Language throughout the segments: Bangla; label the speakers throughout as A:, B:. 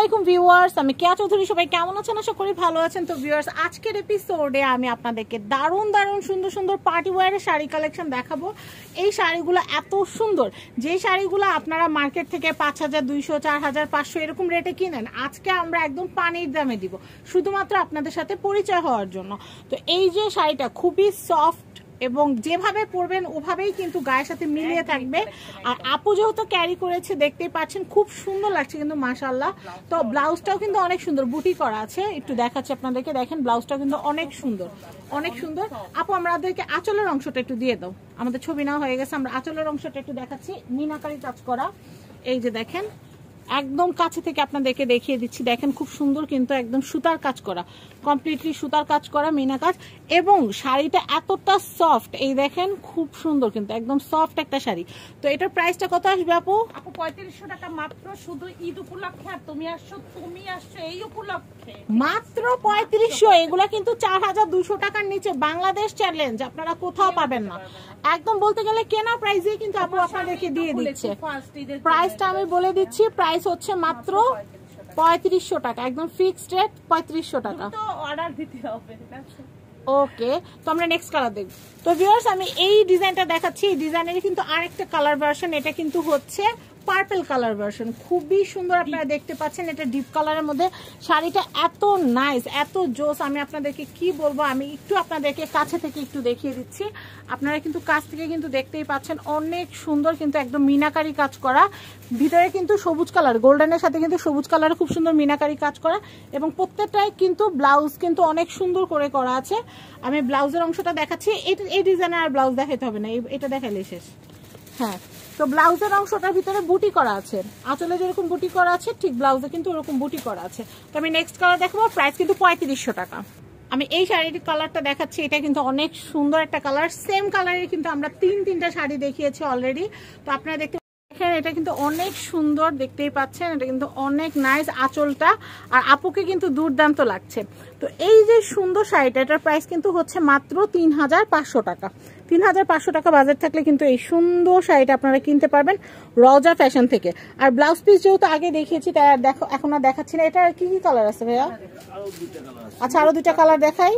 A: আলাইকুম ভিউয়ার্স আমি কেয়া চৌধুরী সবাই কেমন আছেন আশা করি ভালো আছেন তো ভিউয়ার্স আজকের এপিসোডে আমি আপনাদেরকে দারুণ দারুণ সুন্দর সুন্দর পার্টি ওয়ারের শাড়ি কালেকশন দেখাবো এই শাড়িগুলো এত সুন্দর যে শাড়িগুলো আপনারা মার্কেট থেকে পাঁচ হাজার দুইশো চার হাজার পাঁচশো এরকম রেটে কিনেন আজকে আমরা একদম পানির দামে দিব শুধুমাত্র আপনাদের সাথে পরিচয় হওয়ার জন্য তো এই যে শাড়িটা খুবই সফট এবং যেভাবে পরবেন ওভাবেই কিন্তু গায়ের সাথে মিলিয়ে থাকবে আর আপু যেহেতু ক্যারি করেছে দেখতেই পাচ্ছেন খুব সুন্দর লাগছে কিন্তু মাসাল্লাহ তো ব্লাউজটাও কিন্তু অনেক সুন্দর বুটি করা আছে একটু দেখাচ্ছি আপনাদেরকে দেখেন ব্লাউজটাও কিন্তু অনেক সুন্দর অনেক সুন্দর আপু আমাদেরকে আঁচলের অংশটা একটু দিয়ে দাও আমাদের ছবি না হয়ে গেছে আমরা আঁচলের অংশটা একটু দেখাচ্ছি মিনাকারি কাজ করা এই যে দেখেন একদম কাছে থেকে আপনাদেরকে দেখিয়ে দিচ্ছি দেখেন খুব সুন্দর কিন্তু একদম সুতার কাজ করা কমপ্লিটলি সুতার কাজ করা মিনা কাজ এবং শাড়িটা এতটা সফট এই দেখেন খুব সুন্দর কিন্তু একদম সফট একটা শাড়ি তো এটার প্রাইসটা কত আসবে আপু আপু পঁয়ত্রিশশো টাকা মাত্র শুধু ঈদ উপলক্ষে আর তুমি আসছো তুমি আসছো এই উপলক্ষে মাত্র পঁয়ত্রিশশো এগুলা কিন্তু চার হাজার দুশো টাকার নিচে বাংলাদেশ চ্যালেঞ্জ আপনারা কোথাও পাবেন না একদম বলতে গেলে কেনা প্রাইসেই কিন্তু আপু আপনাদেরকে দিয়ে দিচ্ছে প্রাইসটা আমি বলে দিচ্ছি প্রাইস প্রাইস হচ্ছে মাত্র পঁয়ত্রিশশো টাকা একদম ফিক্সড রেট পঁয়ত্রিশশো টাকা অর্ডার দিতে হবে ওকে তো আমরা নেক্সট কালার দেখব তো ভিউয়ার্স আমি এই ডিজাইনটা দেখাচ্ছি এই ডিজাইনের কিন্তু আরেকটা কালার ভার্সন এটা কিন্তু হচ্ছে পার্পেল কালার ভার্সন খুবই সুন্দর আপনারা দেখতে পাচ্ছেন এটা ডিপ কালারের মধ্যে শাড়িটা এত নাইস এত জোস আমি আপনাদেরকে কি বলবো আমি একটু আপনাদেরকে কাছে থেকে একটু দেখিয়ে দিচ্ছি আপনারা কিন্তু কাছ থেকে কিন্তু দেখতেই পাচ্ছেন অনেক সুন্দর কিন্তু একদম মিনাকারি কাজ করা ভিতরে কিন্তু সবুজ কালার গোল্ডেনের সাথে কিন্তু সবুজ কালার খুব সুন্দর মিনাকারি কাজ করা এবং প্রত্যেকটাই কিন্তু ব্লাউজ কিন্তু অনেক সুন্দর করে করা আছে আমি ব্লাউজের অংশটা দেখাচ্ছি এই ডিজাইনে আর ব্লাউজ দেখাতে হবে না এটা দেখালে শেষ হ্যাঁ তো ব্লাউজের অংশটার ভিতরে বুটি করা আছে আঁচলে যেরকম বুটি করা আছে ঠিক ব্লাউজে কিন্তু ওরকম বুটি করা আছে তো আমি নেক্সট কালার দেখাবো প্রাইস কিন্তু পঁয়ত্রিশশো টাকা আমি এই শাড়িটির কালারটা দেখাচ্ছি এটা কিন্তু অনেক সুন্দর একটা কালার সেম কালারের কিন্তু আমরা তিন তিনটা শাড়ি দেখিয়েছি অলরেডি তো আপনারা দেখতে দেখেন এটা কিন্তু অনেক সুন্দর দেখতেই পাচ্ছেন এটা কিন্তু অনেক নাইস আঁচলটা আর আপুকে কিন্তু দুর্দান্ত লাগছে তো এই যে সুন্দর শাড়িটা এটার প্রাইস কিন্তু হচ্ছে মাত্র তিন হাজার পাঁচশো টাকা তিন হাজার পাঁচশো টাকা বাজেট থাকলে কিন্তু এই সুন্দর শাড়িটা আপনারা কিনতে পারবেন রজা ফ্যাশন থেকে আর ব্লাউজ পিস যেহেতু আগে দেখিয়েছি তাই আর দেখো এখন আর দেখাচ্ছি না এটা কি কি কালার আছে ভাইয়া আচ্ছা আরো দুটা কালার দেখাই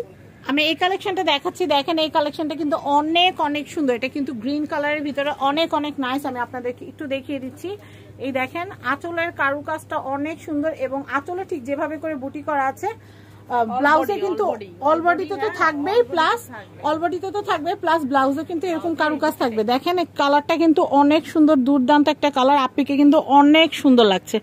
A: আমি এই কালেকশনটা দেখাচ্ছি দেখেন এই কালেকশনটা কিন্তু অনেক অনেক সুন্দর এটা কিন্তু গ্রিন কালারের ভিতরে অনেক অনেক নাইস আমি আপনাদেরকে একটু দেখিয়ে দিচ্ছি এই দেখেন আঁচলের কারুকাজটা অনেক সুন্দর এবং আঁচলে ঠিক যেভাবে করে বুটি করা আছে ব্লাউজে কিন্তু অল তো হ্যাঁ, থাকবেই প্লাস অল তো থাকবে প্লাস ব্লাউজে কিন্তু এরকম কারুকাজ থাকবে দেখেন কালারটা কিন্তু অনেক সুন্দর দুর্দান্ত একটা কালার আপিকে কিন্তু অনেক সুন্দর লাগছে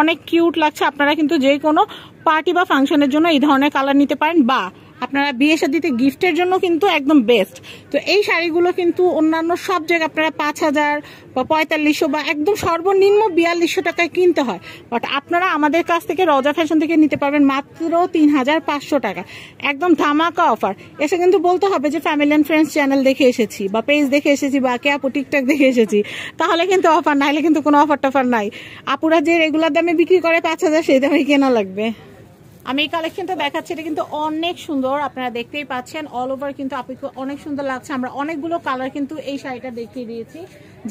A: অনেক কিউট লাগছে আপনারা কিন্তু যে কোনো পার্টি বা ফাংশনের জন্য এই ধরনের কালার নিতে পারেন বা আপনারা বিয়ে শাদিতে গিফটের জন্য কিন্তু একদম বেস্ট তো এই শাড়িগুলো কিন্তু অন্যান্য সব জায়গায় আপনারা পাঁচ হাজার বা পঁয়তাল্লিশশো বা একদম সর্বনিম্ন বিয়াল্লিশশো টাকায় কিনতে হয় বাট আপনারা আমাদের কাছ থেকে রজা ফ্যাশন থেকে নিতে পারবেন মাত্র তিন হাজার পাঁচশো টাকা একদম ধামাকা অফার এসে কিন্তু বলতে হবে যে ফ্যামিলি অ্যান্ড ফ্রেন্ডস চ্যানেল দেখে এসেছি বা পেজ দেখে এসেছি বা কে আপু টিকটক দেখে এসেছি তাহলে কিন্তু অফার হলে কিন্তু কোনো অফার টফার নাই আপুরা যে রেগুলার দামে বিক্রি করে পাঁচ হাজার সেই দামে কেনা লাগবে আমি এই কালেকশনটা দেখাচ্ছি এটা কিন্তু অনেক সুন্দর আপনারা দেখতেই পাচ্ছেন অল ওভার কিন্তু আপনাকে অনেক সুন্দর লাগছে আমরা অনেকগুলো কালার কিন্তু এই শাড়িটা দেখিয়ে দিয়েছি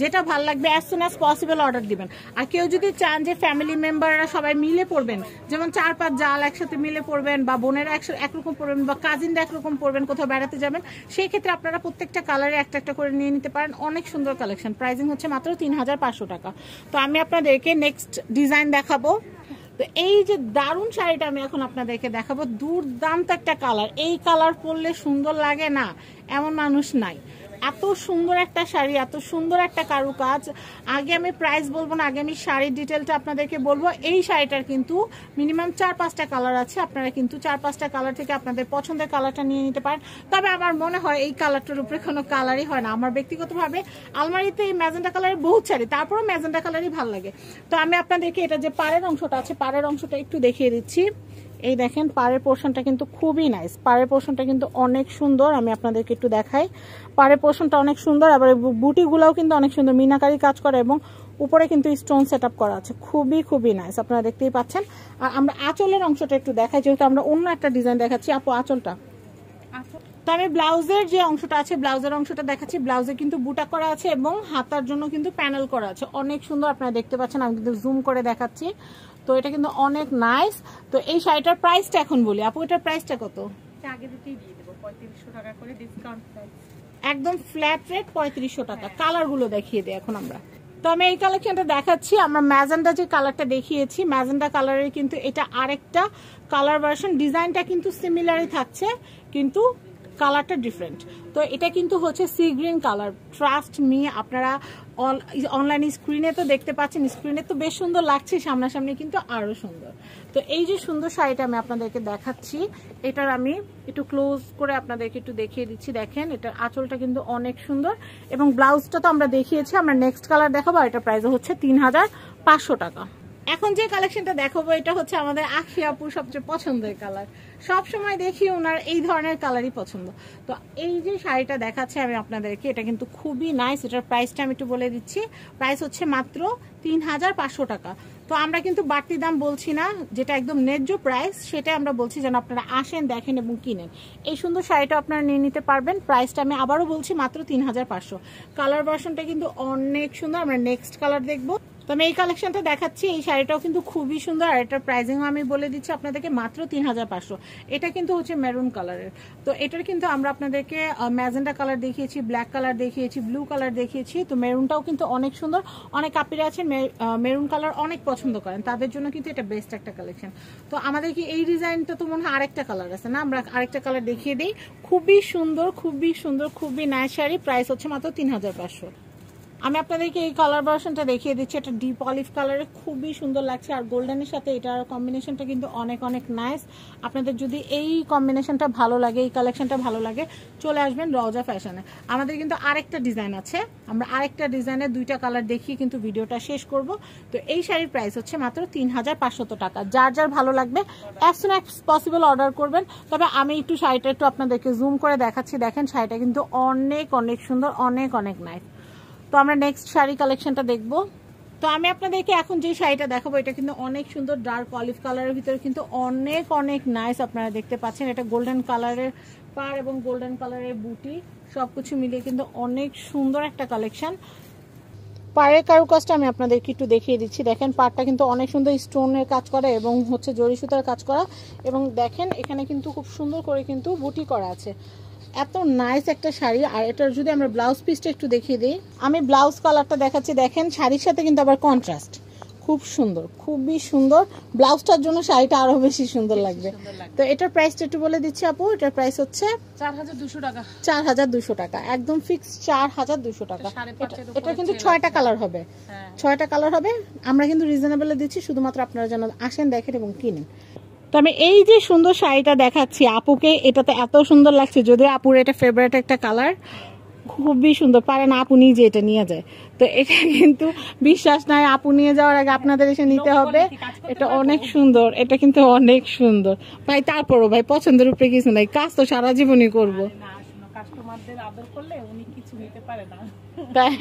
A: যেটা ভাল লাগবে as soon as possible order দিবেন আর কেউ যদি চান যে ফ্যামিলি মেম্বাররা সবাই মিলে পড়বেন যেমন চার পাঁচ জাল একসাথে মিলে পড়বেন বা বোনেরা একশো একরকম পড়বেন বা কাজিনরা একরকম পড়বেন কোথাও বেড়াতে যাবেন সেই ক্ষেত্রে আপনারা প্রত্যেকটা কালারে একটা একটা করে নিয়ে নিতে পারেন অনেক সুন্দর কালেকশন প্রাইজিং হচ্ছে মাত্র তিন টাকা তো আমি আপনাদেরকে নেক্সট ডিজাইন দেখাবো তো এই যে দারুণ শাড়িটা আমি এখন আপনাদেরকে দেখাবো দুর্দান্ত একটা কালার এই কালার পরলে সুন্দর লাগে না এমন মানুষ নাই এত সুন্দর একটা শাড়ি এত সুন্দর একটা কারুকাজ আগে আমি প্রাইস বলবো না আগে আমি শাড়ির ডিটেলটা আপনাদেরকে বলবো এই শাড়িটার কিন্তু মিনিমাম চার পাঁচটা কালার আছে আপনারা কিন্তু চার পাঁচটা কালার থেকে আপনাদের পছন্দের কালারটা নিয়ে নিতে পারেন তবে আমার মনে হয় এই কালারটার উপরে কোনো কালারই হয় না আমার ব্যক্তিগতভাবে আলমারিতে এই ম্যাজেন্ডা কালারের বহুত শাড়ি তারপরেও ম্যাজেন্ডা কালারই ভালো লাগে তো আমি আপনাদেরকে এটা যে পাড়ের অংশটা আছে পাড়ের অংশটা একটু দেখিয়ে দিচ্ছি এই দেখেন পাড়ের পোর্শনটা কিন্তু খুবই নাইস পাড়ের পোর্শনটা কিন্তু অনেক সুন্দর আমি আপনাদেরকে একটু দেখাই পাড়ের পোর্শনটা অনেক সুন্দর আবার বুটিগুলোও কিন্তু অনেক সুন্দর মিনাকারি কাজ করে এবং উপরে কিন্তু স্টোন সেট করা আছে খুবই খুবই নাইস আপনারা দেখতেই পাচ্ছেন আর আমরা আঁচলের অংশটা একটু দেখাই যেহেতু আমরা অন্য একটা ডিজাইন দেখাচ্ছি আপু আঁচলটা তো আমি ব্লাউজের যে অংশটা আছে ব্লাউজের অংশটা দেখাচ্ছি ব্লাউজে কিন্তু বুটা করা আছে এবং হাতার জন্য কিন্তু প্যানেল করা আছে অনেক সুন্দর আপনারা দেখতে পাচ্ছেন আমি কিন্তু জুম করে দেখাচ্ছি তো এটা কিন্তু অনেক নাইস তো এই শাড়িটার প্রাইসটা এখন বলি আপু এটার প্রাইসটা কত একদম ফ্ল্যাট রেট পঁয়ত্রিশশো টাকা কালারগুলো দেখিয়ে দিই এখন আমরা তো আমি এই কালেকশনটা দেখাচ্ছি আমরা ম্যাজেন্ডা যে কালারটা দেখিয়েছি ম্যাজেন্ডা কালারের কিন্তু এটা আরেকটা কালার ভার্সন ডিজাইনটা কিন্তু সিমিলারই থাকছে কিন্তু কালারটা ডিফারেন্ট তো এটা কিন্তু হচ্ছে sea green colour trust me আপনারা অনলাইন স্ক্রিনে তো দেখতে পাচ্ছেন স্ক্রিনে তো বেশ সুন্দর লাগছে সামনাসামনি কিন্তু আরও সুন্দর তো এই যে সুন্দর শাড়িটা আমি আপনাদেরকে দেখাচ্ছি এটার আমি একটু ক্লোজ করে আপনাদেরকে একটু দেখিয়ে দিচ্ছি দেখেন এটার আঁচলটা কিন্তু অনেক সুন্দর এবং ব্লাউজটা তো আমরা দেখিয়েছি আমরা নেক্সট কালার দেখাবো এটা প্রাইস হচ্ছে তিন টাকা এখন যে কালেকশনটা দেখাবো এটা হচ্ছে আমাদের আখি আপু সবচেয়ে পছন্দের কালার সব সময় দেখি ওনার এই ধরনের কালারই পছন্দ তো এই যে শাড়িটা দেখাচ্ছে আমি আপনাদেরকে এটা কিন্তু খুবই নাইস এটার প্রাইসটা আমি একটু বলে দিচ্ছি প্রাইস হচ্ছে মাত্র তিন হাজার পাঁচশো টাকা তো আমরা কিন্তু বাড়তি দাম বলছি না যেটা একদম ন্যায্য প্রাইস সেটা আমরা বলছি যেন আপনারা আসেন দেখেন এবং কিনেন এই সুন্দর শাড়িটা আপনারা নিয়ে নিতে পারবেন প্রাইসটা আমি আবারও বলছি মাত্র তিন হাজার পাঁচশো কালার ভার্সনটা কিন্তু অনেক সুন্দর আমরা নেক্সট কালার দেখবো তো আমি এই কালেকশনটা দেখাচ্ছি এই শাড়িটাও কিন্তু খুবই সুন্দর আর এটার প্রাইজিংও আমি বলে দিচ্ছি আপনাদেরকে মাত্র তিন এটা কিন্তু হচ্ছে মেরুন কালারের তো এটার কিন্তু আমরা আপনাদেরকে ম্যাজেন্ডা কালার দেখিয়েছি ব্ল্যাক কালার দেখিয়েছি ব্লু কালার দেখিয়েছি তো মেরুনটাও কিন্তু অনেক সুন্দর অনেক কাপিরা আছেন মেরুন কালার অনেক পছন্দ করেন তাদের জন্য কিন্তু এটা বেস্ট একটা কালেকশন তো আমাদের কি এই ডিজাইনটা তো মনে হয় আরেকটা কালার আছে না আমরা আরেকটা কালার দেখিয়ে দিই খুবই সুন্দর খুবই সুন্দর খুবই নাই শাড়ি প্রাইস হচ্ছে মাত্র তিন হাজার পাঁচশো আমি আপনাদেরকে এই কালার ভার্সনটা দেখিয়ে দিচ্ছি এটা ডিপ অলিভ কালারে খুবই সুন্দর লাগছে আর গোল্ডেনের সাথে এটার কম্বিনেশনটা কিন্তু অনেক অনেক নাইস আপনাদের যদি এই কম্বিনেশনটা ভালো লাগে এই কালেকশনটা ভালো লাগে চলে আসবেন রজা ফ্যাশনে আমাদের কিন্তু আরেকটা ডিজাইন আছে আমরা আরেকটা ডিজাইনের দুইটা কালার দেখিয়ে কিন্তু ভিডিওটা শেষ করব তো এই শাড়ির প্রাইস হচ্ছে মাত্র তিন হাজার পাঁচশত টাকা যার যার ভালো লাগবে as soon as possible order করবেন তবে আমি একটু শাড়িটা একটু আপনাদেরকে জুম করে দেখাচ্ছি দেখেন শাড়িটা কিন্তু অনেক অনেক সুন্দর অনেক অনেক নাইস তো আমরা নেক্সট শাড়ি কালেকশনটা দেখব তো আমি আপনাদেরকে এখন যে শাড়িটা দেখাবো এটা কিন্তু অনেক সুন্দর ডার্ক অলিভ কালারের ভিতরে কিন্তু অনেক অনেক নাইস আপনারা দেখতে পাচ্ছেন এটা গোল্ডেন কালারের পার এবং গোল্ডেন কালারের বুটি সব কিছু মিলিয়ে কিন্তু অনেক সুন্দর একটা কালেকশন পাড়ের কারুকাজটা আমি আপনাদেরকে একটু দেখিয়ে দিচ্ছি দেখেন পাড়টা কিন্তু অনেক সুন্দর স্টোনের কাজ করা এবং হচ্ছে জরি সুতার কাজ করা এবং দেখেন এখানে কিন্তু খুব সুন্দর করে কিন্তু বুটি করা আছে এত নাইস একটা শাড়ি আর এটার যদি আমরা ব্লাউজ পিসটা একটু দেখিয়ে দিই আমি ব্লাউজ কালারটা দেখাচ্ছি দেখেন শাড়ির সাথে কিন্তু আবার কন্ট্রাস্ট খুব সুন্দর খুবই সুন্দর ব্লাউজটার জন্য শাড়িটা আরো বেশি সুন্দর লাগবে তো এটার প্রাইসটা একটু বলে দিচ্ছি আপু এটার প্রাইস হচ্ছে চার হাজার দুশো টাকা একদম ফিক্স চার হাজার দুশো টাকা এটা কিন্তু ছয়টা কালার হবে হ্যাঁ। ছয়টা কালার হবে আমরা কিন্তু রিজনেবল দিচ্ছি শুধুমাত্র আপনারা যেন আসেন দেখেন এবং কিনেন তো আমি এই যে সুন্দর শাড়িটা দেখাচ্ছি আপুকে এটাতে এত সুন্দর লাগছে যদিও আপুর এটা ফেভারেট একটা কালার খুবই সুন্দর পারেন আপু নিজে এটা নিয়ে যায় তো এটা কিন্তু বিশ্বাস নাই আপু নিয়ে যাওয়ার আগে আপনাদের এসে নিতে হবে এটা অনেক সুন্দর এটা কিন্তু অনেক সুন্দর ভাই তারপরও ভাই পছন্দের উপরে কিছু নাই কাজ তো সারা জীবনই করবো কাস্টমারদের আদর করলে উনি কিছু নিতে পারে না তাই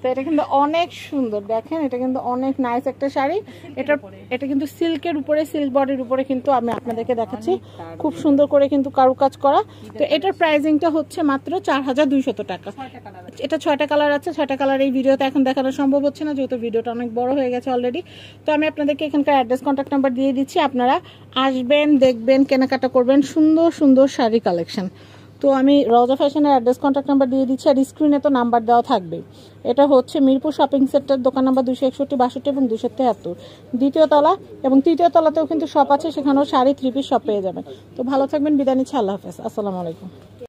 A: তো এটা কিন্তু অনেক সুন্দর দেখেন এটা কিন্তু অনেক নাইস একটা শাড়ি এটা এটা কিন্তু সিল্কের উপরে সিল্ক বডির উপরে কিন্তু আমি আপনাদেরকে দেখাচ্ছি খুব সুন্দর করে কিন্তু কারুকাজ করা তো এটার প্রাইজিংটা হচ্ছে মাত্র চার হাজার দুইশত টাকা এটা ছয়টা কালার আছে ছয়টা কালার এই ভিডিওতে এখন দেখানো সম্ভব হচ্ছে না যেহেতু ভিডিওটা অনেক বড় হয়ে গেছে অলরেডি তো আমি আপনাদেরকে এখানকার অ্যাড্রেস কন্ট্যাক্ট নাম্বার দিয়ে দিচ্ছি আপনারা আসবেন দেখবেন কেনাকাটা করবেন সুন্দর সুন্দর শাড়ি কালেকশন তো আমি রজা ফ্যাশনের অ্যাড্রেস কন্ট্যাক্ট নাম্বার দিয়ে দিচ্ছি আর স্ক্রিনে তো নাম্বার দেওয়া থাকবে এটা হচ্ছে মিরপুর শপিং সেন্টার দোকান নাম্বার দুশো একষট্টি বাষট্টি এবং দুশো তেহাত্তর দ্বিতীয় তলা এবং তৃতীয় তলাতেও কিন্তু শপ আছে সেখানেও শাড়ি থ্রি পিস শপ পেয়ে যাবেন তো ভালো থাকবেন বিদায় নিচ্ছি আল্লাহ হাফেজ আসসালামু আলাইকুম